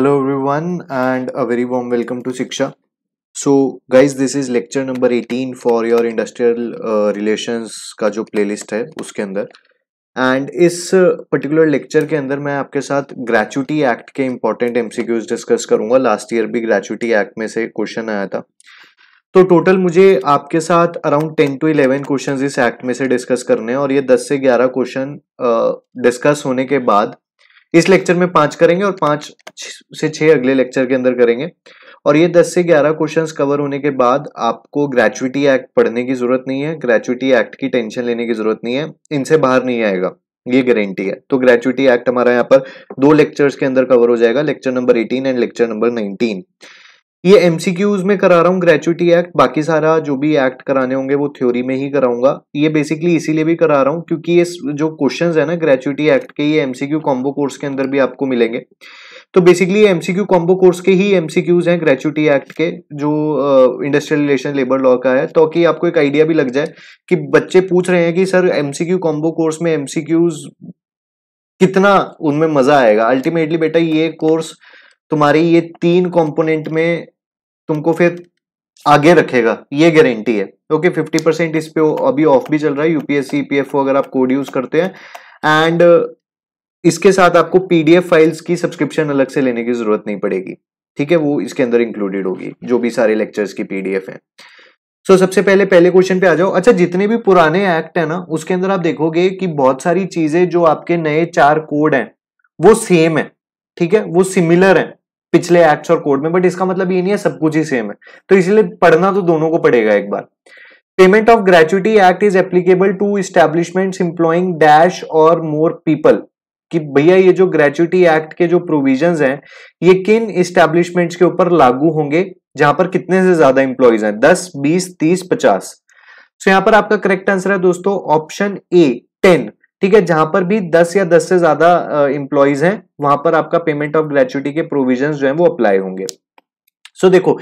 Hello everyone and a very warm welcome to Siksha. So guys this is lecture number 18 for your industrial uh, का जो playlist है उसके अंदर and इस particular lecture के अंदर मैं आपके साथ ग्रेचुटी एक्ट के इंपॉर्टेंट एमसीक्यूज डिस्कस करूंगा लास्ट ईयर भी ग्रेचुटी एक्ट में से क्वेश्चन आया था तो टोटल मुझे आपके साथ around ten to eleven question इस एक्ट में से डिस्कस करने हैं और ये दस से ग्यारह क्वेश्चन डिस्कस uh, होने के बाद इस लेक्चर में पांच करेंगे और पांच से छह अगले लेक्चर के अंदर करेंगे और ये दस से ग्यारह क्वेश्चंस कवर होने के बाद आपको ग्रेचुटी एक्ट पढ़ने की जरूरत नहीं है ग्रेचुटी एक्ट की टेंशन लेने की जरूरत नहीं है इनसे बाहर नहीं आएगा ये गारंटी है तो ग्रेचुटी एक्ट हमारा यहाँ पर दो लेक्चर्स के अंदर कवर हो जाएगा lecture number eighteen and lecture number nineteen ये एमसीक्यूज में करा रहा हूँ ग्रेचुटी एक्ट बाकी सारा जो भी एक्ट कराने होंगे वो थ्योरी में ही कराऊंगा ये बेसिकली इसीलिए भी करा रहा हूँ क्योंकि ये जो क्वेश्चंस है ना ग्रेचुटी एक्ट के ये एमसीक्यू कॉम्बो कोर्स के अंदर भी आपको मिलेंगे तो बेसिकली एमसीक्यू कॉम्बो कोर्स के ही एमसीक्यूज हैं ग्रेचुटी एक्ट के जो इंडस्ट्रियल रिलेशन लेबर लॉ का है तो कि आपको एक आइडिया भी लग जाए कि बच्चे पूछ रहे हैं कि सर एमसीक्यू कॉम्बो कोर्स में एमसीक्यूज कितना उनमें मजा आएगा अल्टीमेटली बेटा ये कोर्स तुम्हारी ये तीन कंपोनेंट में तुमको फिर आगे रखेगा ये गारंटी है ओके फिफ्टी परसेंट इस पे अभी ऑफ भी चल रहा है यूपीएससी ईपीएफ अगर आप कोड यूज करते हैं एंड इसके साथ आपको पीडीएफ फाइल्स की सब्सक्रिप्शन अलग से लेने की जरूरत नहीं पड़ेगी ठीक है वो इसके अंदर इंक्लूडेड होगी जो भी सारे लेक्चर्स की पीडीएफ है सो so, सबसे पहले पहले क्वेश्चन पे आ जाओ अच्छा जितने भी पुराने एक्ट है ना उसके अंदर आप देखोगे कि बहुत सारी चीजें जो आपके नए चार कोड हैं वो सेम है ठीक है वो सिमिलर है पिछले एक्ट्स और कोड में बट इसका मतलब ये नहीं है सब कुछ ही सेम है तो इसलिए पढ़ना तो दोनों को पड़ेगा एक बार payment of gratuity act is applicable to establishment employing dash और मोर पीपल कि भैया ये जो ग्रेचुटी एक्ट के जो प्रोविजन हैं ये किन स्टैब्लिशमेंट्स के ऊपर लागू होंगे जहां पर कितने से ज्यादा इंप्लॉयज हैं दस बीस तीस पचास तो यहां पर आपका करेक्ट आंसर है दोस्तों ऑप्शन ए टेन ठीक है जहां पर भी 10 या 10 से ज्यादा इंप्लॉयज हैं वहां पर आपका पेमेंट ऑफ ग्रेचुटी के प्रोविजन जो है वो अप्लाई होंगे सो so, देखो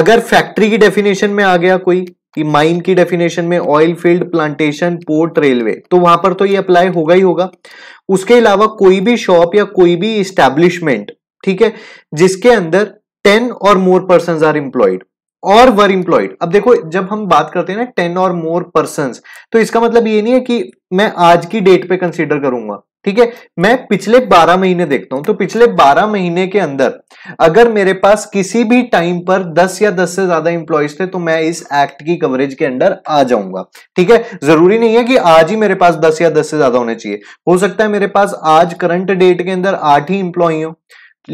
अगर फैक्ट्री की डेफिनेशन में आ गया कोई कि माइन की डेफिनेशन में oil field plantation port railway तो वहां पर तो ये अप्लाई होगा ही होगा उसके अलावा कोई भी शॉप या कोई भी इस्टेब्लिशमेंट ठीक है जिसके अंदर टेन और मोर पर्सन आर इंप्लॉयड और वर इंप्लॉयड अब देखो जब हम बात करते हैं ना टेन और मोर पर्सन तो इसका मतलब ये नहीं है कि मैं आज की डेट पे कंसिडर करूंगा ठीक है मैं पिछले 12 महीने देखता हूं तो पिछले 12 महीने के अंदर अगर मेरे पास किसी भी टाइम पर 10 या 10 से ज्यादा इंप्लॉयज थे तो मैं इस एक्ट की कवरेज के अंदर आ जाऊंगा ठीक है जरूरी नहीं है कि आज ही मेरे पास 10 या 10 से ज्यादा होने चाहिए हो सकता है मेरे पास आज करंट डेट के अंदर आठ ही इंप्लॉय हो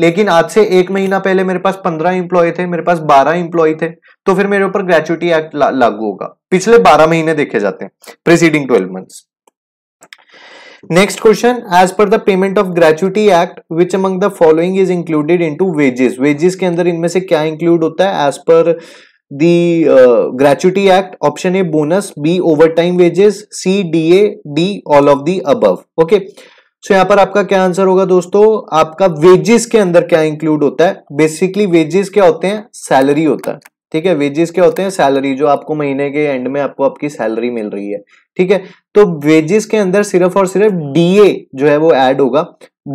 लेकिन आज से एक महीना पहले मेरे पास पंद्रह इंप्लॉय थे मेरे पास बारह इंप्लॉय थे तो फिर मेरे ऊपर ग्रेचुटी एक्ट लागू होगा पिछले बारह महीने देखे जाते हैं preceding twelve months next question as per the payment of gratuity act which among the following is included in to wages wages के अंदर इनमें से क्या इंक्लूड होता है as per the gratuity act option A bonus B over time wages C D A D all of the above okay okay? So यहां पर आपका क्या आंसर होगा दोस्तों आपका वेजेस के अंदर क्या इंक्लूड होता है बेसिकली वेजेस क्या होते हैं सैलरी होता है ठीक है वेजेस क्या होते हैं सैलरी जो आपको महीने के एंड में आपको आपकी सैलरी मिल रही है ठीक है तो वेजेस के अंदर सिर्फ और सिर्फ डीए जो है वो ऐड होगा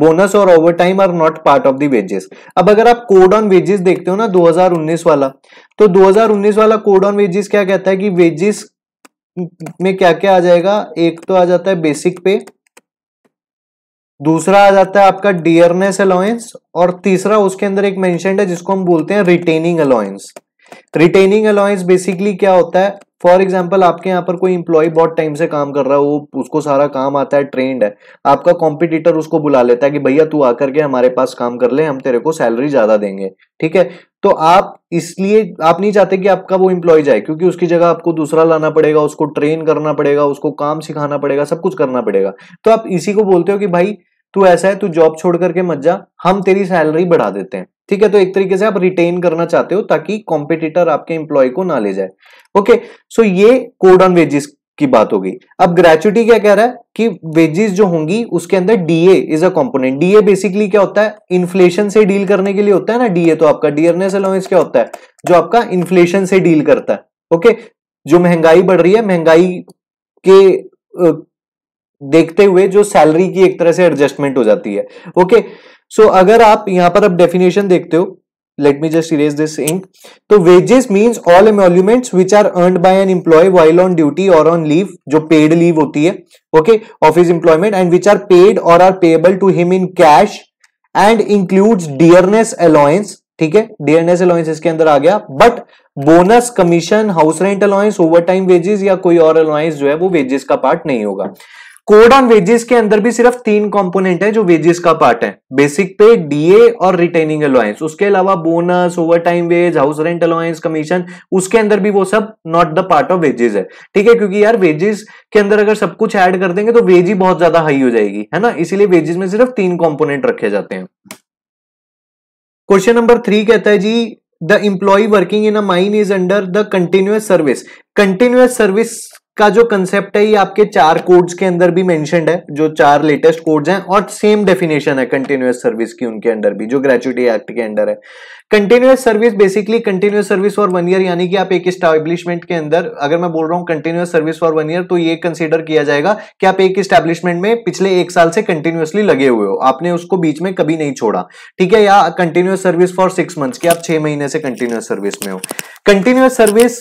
बोनस और over time are not part of the wages अब अगर आप कोड ऑन वेजेस देखते हो ना 2019 वाला तो 2019 वाला कोड ऑन वेजेस क्या कहता है कि वेजेस में क्या क्या आ जाएगा एक तो आ जाता है बेसिक पे दूसरा आ जाता है आपका डियरनेस अलाउंस और तीसरा उसके अंदर एक मेंशन है जिसको हम बोलते हैं retaining allowance retaining allowance basically क्या होता है फॉर एग्जाम्पल आपके यहाँ पर कोई इंप्लॉय बहुत टाइम से काम कर रहा है वो उसको सारा काम आता है ट्रेंड है आपका कॉम्पिटिटर उसको बुला लेता है कि भैया तू आकर के हमारे पास काम कर ले हम तेरे को सैलरी ज्यादा देंगे ठीक है तो आप इसलिए आप नहीं चाहते कि आपका वो इंप्लॉय जाए क्योंकि उसकी जगह आपको दूसरा लाना पड़ेगा उसको ट्रेन करना पड़ेगा उसको काम सिखाना पड़ेगा सब कुछ करना पड़ेगा तो आप इसी को बोलते हो कि भाई तू ऐसा है तू जॉब छोड़ करके मत जा हम तेरी सैलरी बढ़ा देते हैं ठीक है तो एक तरीके से आप रिटेन करना चाहते हो ताकि कॉम्पिटिटर आपके एम्प्लॉय को ना ले जाए ओके सो ये कोड ऑन वेजेस की बात होगी अब ग्रेचुटी क्या कह रहा है कि वेजेस जो होंगी उसके अंदर DA is a component DA basically क्या होता है इन्फ्लेशन से डील करने के लिए होता है ना डीए तो आपका डियरनेस अलाउंस क्या होता है जो आपका इन्फ्लेशन से डील करता है ओके जो महंगाई बढ़ रही है महंगाई के देखते हुए जो सैलरी की एक तरह से एडजस्टमेंट हो जाती है ओके सो अगर आप यहां पर अब डेफिनेशन देखते हो let me just erase this ink तो wages means all emoluments which are earned by an employee while on duty और ऑन लीव जो पेड लीव होती है okay of his employment and which are paid और are payable to him in cash and includes dearness allowance ठीक है dearness allowance इसके अंदर आ गया but bonus commission house rent allowance over time wages या कोई और अलाउंस जो है वो वेजेस का पार्ट नहीं होगा कोड ऑन वेजेस के अंदर भी सिर्फ तीन कंपोनेंट है जो वेजेस का पार्ट है बेसिक पे डीए और रिटेनिंग अलाउंस उसके अलावा bonus over time wage house rent allowance commission उसके अंदर भी वो सब not the part of wages है ठीक है क्योंकि यार वेजेस के अंदर अगर सब कुछ ऐड कर देंगे तो वेज ही बहुत ज्यादा हाई हो जाएगी है ना इसीलिए वेजेस में सिर्फ तीन कॉम्पोनेंट रखे जाते हैं क्वेश्चन नंबर थ्री कहता है जी the employee working in a mine is under the continuous service continuous service का जो कंसेप्ट है ये आपके चार कोड्स के अंदर भी मेंशनड है जो चार लेटेस्ट कोड्स हैं और सेम डेफिनेशन है कंटिन्यूस सर्विस की उनके अंदर भी जो ग्रेचुटी एक्ट के अंडर है continuous service basically continuous service for one year यानी कि आप एक स्टैब्लिशमेंट के अंदर अगर मैं बोल रहा हूँ continuous service for one year तो ये कंसिडर किया जाएगा कि आप एक स्टैब्लिशमेंट में पिछले एक साल से कंटिन्यूसली लगे हुए हो आपने उसको बीच में कभी नहीं छोड़ा ठीक है या continuous service for six months की आप छह महीने से कंटिन्यूस सर्विस में हो कंटिन्यूस सर्विस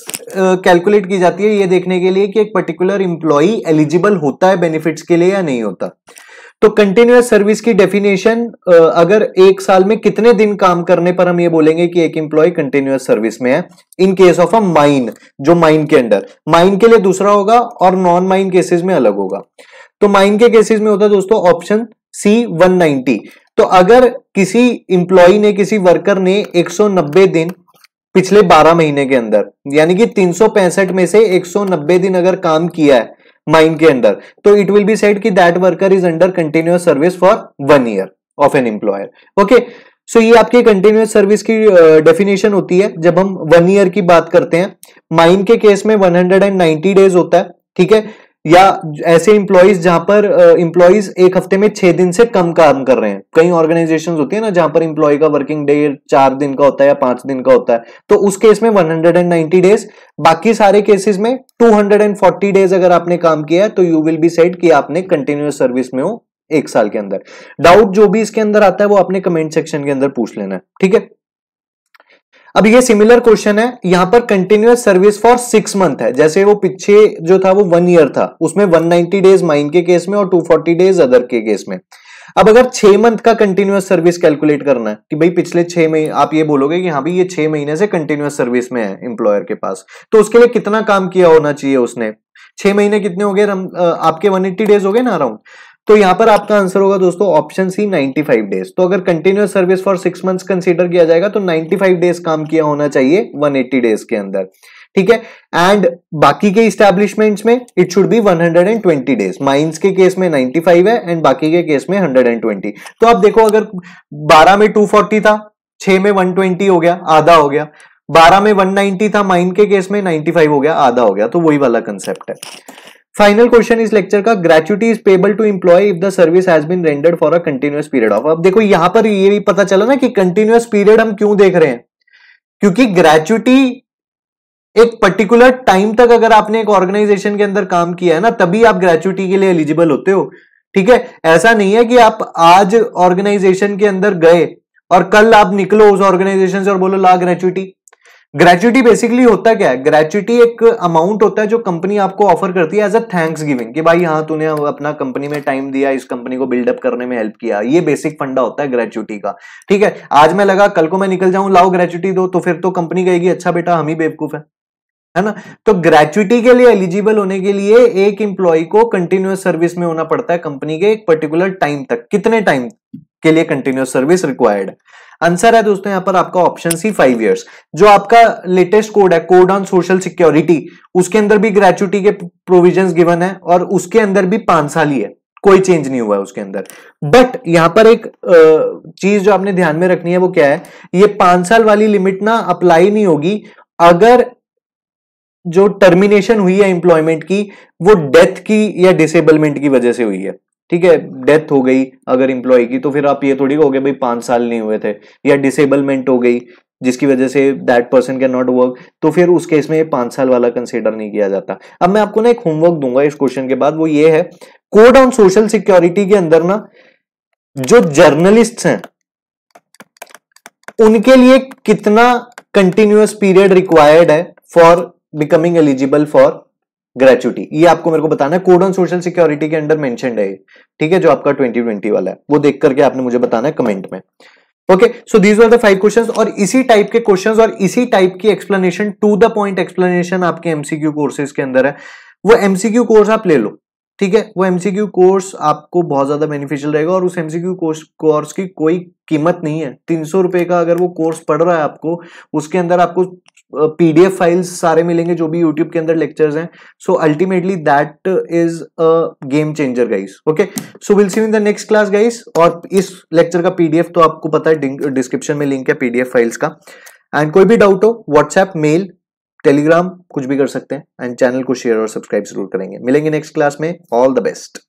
कैलकुलेट की जाती है ये देखने के लिए कि एक पर्टिकुलर इंप्लॉई एलिजिबल होता है बेनिफिट्स के लिए या नहीं होता तो कंटिन्यूस सर्विस की डेफिनेशन अगर एक साल में कितने दिन काम करने पर हम ये बोलेंगे कि एक इंप्लॉय कंटिन्यूस सर्विस में है in case of a mine जो माइन के अंडर माइन के लिए दूसरा होगा और नॉन माइन केसेस में अलग होगा तो माइन के केसेस में होता है दोस्तों ऑप्शन सी 190 तो अगर किसी इंप्लॉय ने किसी वर्कर ने 190 दिन पिछले 12 महीने के अंदर यानी कि पैंसठ में से 190 दिन अगर काम किया है माइंड के अंदर तो इट विल बी सेड कि that worker is under continuous service for one year of an employer okay so ये आपके कंटिन्यूस सर्विस की डेफिनेशन uh, होती है जब हम वन ईयर की बात करते हैं माइन के केस में 190 डेज होता है ठीक है या ऐसे इम्प्लॉयज जहां पर इम्प्लॉयज एक हफ्ते में छह दिन से कम काम कर रहे हैं कई ऑर्गेनाइजेशन होती है ना जहां पर इंप्लॉय का वर्किंग डे चार दिन का होता है या पांच दिन का होता है तो उस केस में 190 डेज बाकी सारे केसेस में 240 डेज अगर आपने काम किया है तो यू विल बी सेट कि आपने कंटिन्यूस सर्विस में हो एक साल के अंदर डाउट जो भी इसके अंदर आता है वो आपने कमेंट सेक्शन के अंदर पूछ लेना है ठीक है अब ये सिमिलर क्वेश्चन है यहां पर continuous service for six month है जैसे वो पीछे जो था वो वन ईयर था उसमें नाइनटी डेज माइन के केस में और फोर्टी डेज अदर के केस में अब अगर छह मंथ का कंटिन्यूस सर्विस कैलकुलेट करना है कि भाई पिछले छह महीने आप ये बोलोगे कि हाँ भाई ये छह महीने से कंटिन्यूस सर्विस में है एम्प्लॉयर के पास तो उसके लिए कितना काम किया होना चाहिए उसने छह महीने कितने हो गए आपके वन एट्टी डेज हो गए ना अराउंड तो यहां पर आपका आंसर होगा दोस्तों ऑप्शन सी 95 डेज तो अगर continuous service for six months consider किया जाएगा तो 95 डेज काम किया होना चाहिए 180 डेज के अंदर ठीक है एंड बाकी के स्टैब्लिशमेंट्स में it should be 120 days mines के केस में 95 है एंड बाकी के केस में 120 तो आप देखो अगर 12 में 240 था 6 में 120 हो गया आधा हो गया 12 में 190 था माइन के केस में 95 हो गया आधा हो गया तो वही वाला कंसेप्ट है फाइनल क्वेश्चन इस लेक्चर का gratuity is payable to employee if the service has been rendered for a continuous period of अब देखो यहां पर ये भी पता चला ना कि कंटिन्यूस पीरियड हम क्यों देख रहे हैं क्योंकि ग्रेचुटी एक पर्टिकुलर टाइम तक अगर आपने एक ऑर्गेनाइजेशन के अंदर काम किया है ना तभी आप ग्रेचुटी के लिए एलिजिबल होते हो ठीक है ऐसा नहीं है कि आप आज ऑर्गेनाइजेशन के अंदर गए और कल आप निकलो उस ऑर्गेनाइजेशन से और बोलो ला ग्रेचुटी ग्रेचुटी बेसिकली होता क्या है ग्रेचुटी एक अमाउंट होता है जो कंपनी आपको ऑफर करती है एज अ थैंक्स गिविंग कि भाई हाँ तूने अपना कंपनी में टाइम दिया इस कंपनी को बिल्डअप करने में हेल्प किया ये बेसिक फंडा होता है ग्रेचुटी का ठीक है आज मैं लगा कल को मैं निकल जाऊं लाओ ग्रेचुटी दो तो फिर तो कंपनी कहेगी अच्छा बेटा हम ही बेवकूफ है है ना तो ग्रेचुटी के लिए एलिजिबल होने के लिए एक इंप्लॉय को कंटिन्यूस सर्विस में होना पड़ता है कंपनी के एक पर्टिकुलर टाइम तक कितने टाइम के लिए कंटिन्यूस सर्विस रिक्वायर्ड आंसर है दोस्तों यहाँ पर आपका ऑप्शन सी फाइव इयर्स जो आपका लेटेस्ट कोड है कोड ऑन सोशल सिक्योरिटी उसके अंदर भी ग्रेचुटी के प्रोविजन गिवन है और उसके अंदर भी पांच साल ही है कोई चेंज नहीं हुआ है उसके अंदर बट यहां पर एक चीज जो आपने ध्यान में रखनी है वो क्या है ये पांच साल वाली लिमिट ना अप्लाई नहीं होगी अगर जो टर्मिनेशन हुई है एम्प्लॉयमेंट की वो डेथ की या डिसेबलमेंट की वजह से हुई है ठीक है डेथ हो गई अगर इम्प्लॉय की तो फिर आप ये थोड़ी कहोगे भाई पांच साल नहीं हुए थे या डिसेबलमेंट हो गई जिसकी वजह से that person can not work तो फिर उस केस में पांच साल वाला कंसिडर नहीं किया जाता अब मैं आपको ना एक होमवर्क दूंगा इस क्वेश्चन के बाद वो ये है कोड ऑन सोशल सिक्योरिटी के अंदर ना जो जर्नलिस्ट हैं उनके लिए कितना कंटिन्यूस पीरियड रिक्वायर्ड है for becoming eligible for gratuity ये आपको मेरे को बताना है कोड ऑन सोशल सिक्योरिटी के अंडर मेंशन है ठीक है जो आपका 2020 वाला है वो देख करके आपने मुझे बताना है कमेंट में okay so these are the five question और इसी टाइप के क्वेश्चन और इसी टाइप की explanation to the point explanation आपके एमसीक्यू कोर्सेज के अंदर है वो एमसीक्यू कोर्स आप ले लो ठीक है वो एमसीक्यू कोर्स आपको बहुत ज्यादा बेनिफिशियल रहेगा और उस एमसीक्यू कोर्स कोर्स की कोई कीमत नहीं है तीन सौ रुपए का अगर वो कोर्स पढ़ रहा है आपको उसके अंदर आपको पीडीएफ फाइल्स सारे मिलेंगे जो भी यूट्यूब के अंदर लेक्चर्स हैं so ultimately that is a game changer guys okay so will see in the next class guys और इस लेक्चर का पीडीएफ तो आपको पता है डिस्क्रिप्शन में लिंक है पीडीएफ फाइल्स का एंड कोई भी डाउट हो व्हाट्सएप मेल टेलीग्राम कुछ भी कर सकते हैं एंड चैनल को शेयर और सब्सक्राइब जरूर करेंगे मिलेंगे नेक्स्ट क्लास में ऑल द बेस्ट